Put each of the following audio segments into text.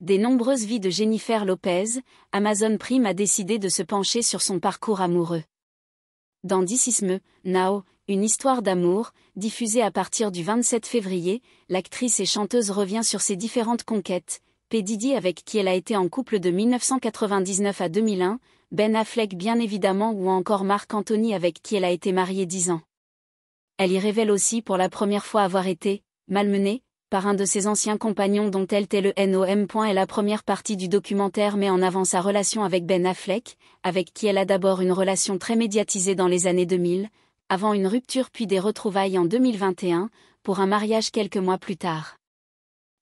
Des nombreuses vies de Jennifer Lopez, Amazon Prime a décidé de se pencher sur son parcours amoureux. Dans Dicisme, Now, une histoire d'amour, diffusée à partir du 27 février, l'actrice et chanteuse revient sur ses différentes conquêtes, P. avec qui elle a été en couple de 1999 à 2001, Ben Affleck bien évidemment ou encore Marc Anthony avec qui elle a été mariée dix ans. Elle y révèle aussi pour la première fois avoir été, malmenée, par un de ses anciens compagnons dont elle était le NOM. La première partie du documentaire met en avant sa relation avec Ben Affleck, avec qui elle a d'abord une relation très médiatisée dans les années 2000, avant une rupture puis des retrouvailles en 2021, pour un mariage quelques mois plus tard.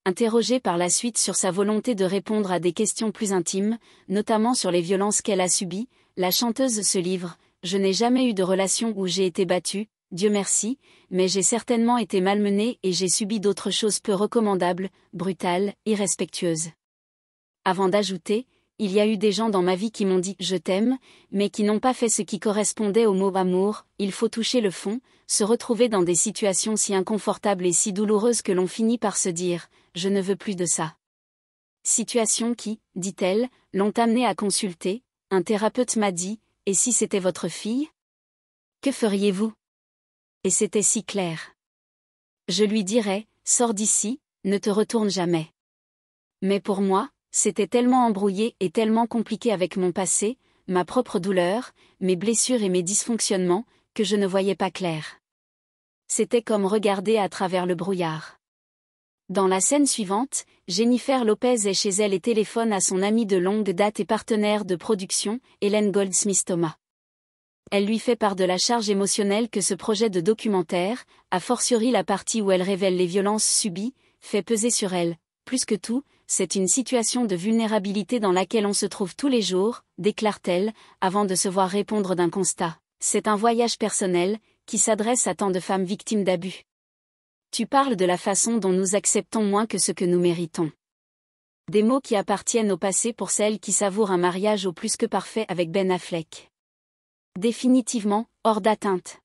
Interrogée par la suite sur sa volonté de répondre à des questions plus intimes, notamment sur les violences qu'elle a subies, la chanteuse se livre, Je n'ai jamais eu de relation où j'ai été battue, Dieu merci, mais j'ai certainement été malmenée et j'ai subi d'autres choses peu recommandables, brutales, irrespectueuses. Avant d'ajouter, il y a eu des gens dans ma vie qui m'ont dit je t'aime, mais qui n'ont pas fait ce qui correspondait au mot amour, il faut toucher le fond, se retrouver dans des situations si inconfortables et si douloureuses que l'on finit par se dire je ne veux plus de ça. Situation qui, dit-elle, l'ont amenée à consulter, un thérapeute m'a dit, et si c'était votre fille Que feriez-vous et c'était si clair. Je lui dirais, sors d'ici, ne te retourne jamais. Mais pour moi, c'était tellement embrouillé et tellement compliqué avec mon passé, ma propre douleur, mes blessures et mes dysfonctionnements, que je ne voyais pas clair. C'était comme regarder à travers le brouillard. Dans la scène suivante, Jennifer Lopez est chez elle et téléphone à son amie de longue date et partenaire de production, Hélène Goldsmith-Thomas. Elle lui fait part de la charge émotionnelle que ce projet de documentaire, a fortiori la partie où elle révèle les violences subies, fait peser sur elle. Plus que tout, c'est une situation de vulnérabilité dans laquelle on se trouve tous les jours, déclare-t-elle, avant de se voir répondre d'un constat. C'est un voyage personnel, qui s'adresse à tant de femmes victimes d'abus. Tu parles de la façon dont nous acceptons moins que ce que nous méritons. Des mots qui appartiennent au passé pour celles qui savourent un mariage au plus que parfait avec Ben Affleck définitivement, hors d'atteinte.